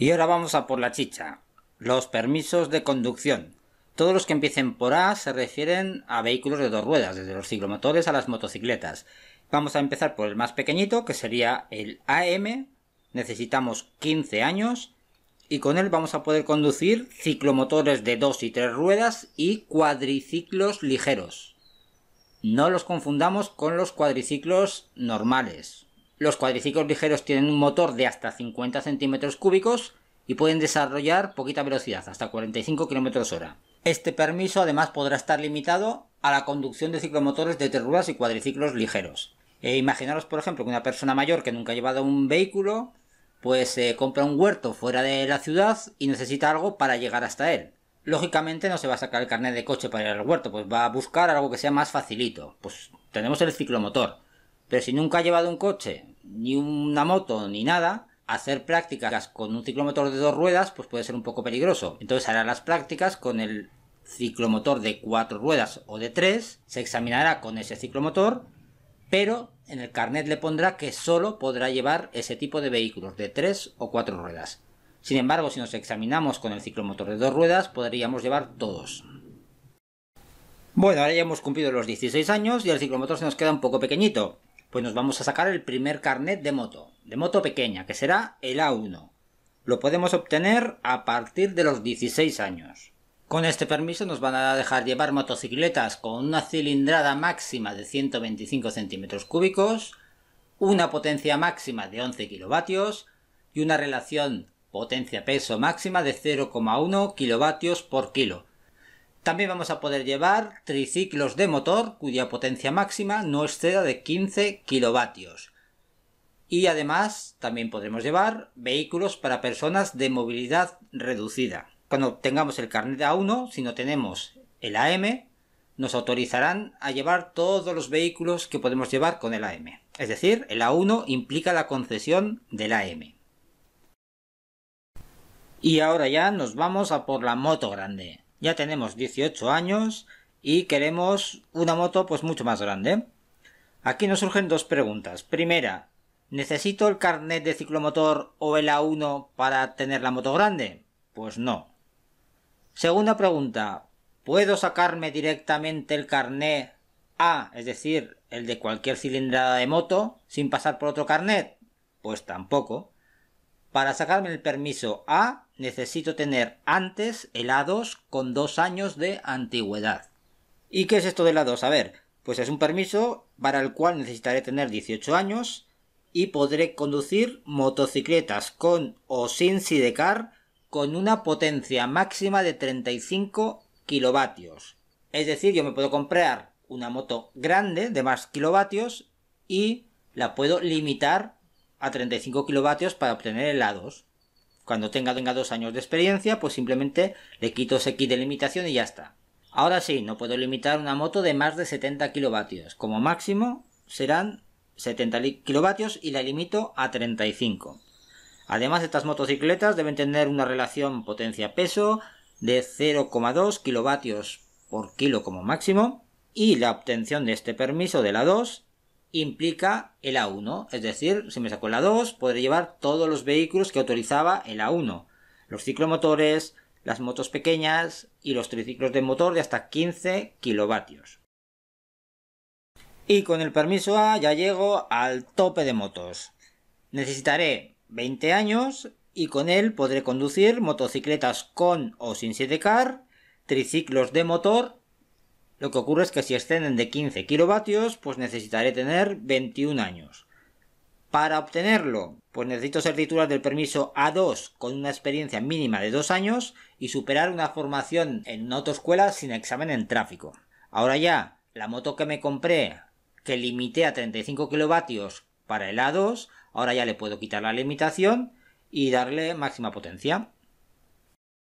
Y ahora vamos a por la chicha. Los permisos de conducción. Todos los que empiecen por A se refieren a vehículos de dos ruedas, desde los ciclomotores a las motocicletas. Vamos a empezar por el más pequeñito, que sería el AM. Necesitamos 15 años y con él vamos a poder conducir ciclomotores de dos y tres ruedas y cuadriciclos ligeros. No los confundamos con los cuadriciclos normales, los cuadriciclos ligeros tienen un motor de hasta 50 centímetros cúbicos y pueden desarrollar poquita velocidad, hasta 45 kilómetros hora. Este permiso además podrá estar limitado a la conducción de ciclomotores de terruras y cuadriciclos ligeros. E imaginaros, por ejemplo, que una persona mayor que nunca ha llevado un vehículo, pues eh, compra un huerto fuera de la ciudad y necesita algo para llegar hasta él. Lógicamente no se va a sacar el carnet de coche para ir al huerto, pues va a buscar algo que sea más facilito. Pues tenemos el ciclomotor. Pero si nunca ha llevado un coche, ni una moto, ni nada, hacer prácticas con un ciclomotor de dos ruedas pues puede ser un poco peligroso. Entonces hará las prácticas con el ciclomotor de cuatro ruedas o de tres, se examinará con ese ciclomotor, pero en el carnet le pondrá que solo podrá llevar ese tipo de vehículos de tres o cuatro ruedas. Sin embargo, si nos examinamos con el ciclomotor de dos ruedas, podríamos llevar todos. Bueno, ahora ya hemos cumplido los 16 años y el ciclomotor se nos queda un poco pequeñito pues nos vamos a sacar el primer carnet de moto, de moto pequeña, que será el A1. Lo podemos obtener a partir de los 16 años. Con este permiso nos van a dejar llevar motocicletas con una cilindrada máxima de 125 centímetros cúbicos, una potencia máxima de 11 kilovatios y una relación potencia-peso máxima de 0,1 kilovatios por kilo, también vamos a poder llevar triciclos de motor cuya potencia máxima no exceda de 15 kilovatios. Y además también podremos llevar vehículos para personas de movilidad reducida. Cuando tengamos el carnet A1, si no tenemos el AM, nos autorizarán a llevar todos los vehículos que podemos llevar con el AM. Es decir, el A1 implica la concesión del AM. Y ahora ya nos vamos a por la moto grande ya tenemos 18 años y queremos una moto pues mucho más grande. Aquí nos surgen dos preguntas. Primera, ¿necesito el carnet de ciclomotor o el A1 para tener la moto grande? Pues no. Segunda pregunta, ¿puedo sacarme directamente el carnet A, es decir, el de cualquier cilindrada de moto, sin pasar por otro carnet? Pues tampoco. Para sacarme el permiso A necesito tener antes helados con dos años de antigüedad. ¿Y qué es esto de helados? A ver, pues es un permiso para el cual necesitaré tener 18 años y podré conducir motocicletas con o sin sidecar con una potencia máxima de 35 kilovatios. Es decir, yo me puedo comprar una moto grande de más kilovatios y la puedo limitar a 35 kilovatios para obtener el A2, Cuando tenga, tenga dos años de experiencia, pues simplemente le quito ese kit de limitación y ya está. Ahora sí, no puedo limitar una moto de más de 70 kilovatios. Como máximo serán 70 kilovatios y la limito a 35. Además, estas motocicletas deben tener una relación potencia-peso de 0,2 kilovatios por kilo como máximo y la obtención de este permiso de la 2 implica el A1, es decir, si me saco el A2 podré llevar todos los vehículos que autorizaba el A1, los ciclomotores, las motos pequeñas y los triciclos de motor de hasta 15 kilovatios. Y con el permiso A ya llego al tope de motos. Necesitaré 20 años y con él podré conducir motocicletas con o sin 7 triciclos de motor lo que ocurre es que si exceden de 15 kilovatios, pues necesitaré tener 21 años. Para obtenerlo, pues necesito ser titular del permiso A2 con una experiencia mínima de 2 años y superar una formación en una autoescuela sin examen en tráfico. Ahora ya, la moto que me compré, que limité a 35 kilovatios para el A2, ahora ya le puedo quitar la limitación y darle máxima potencia.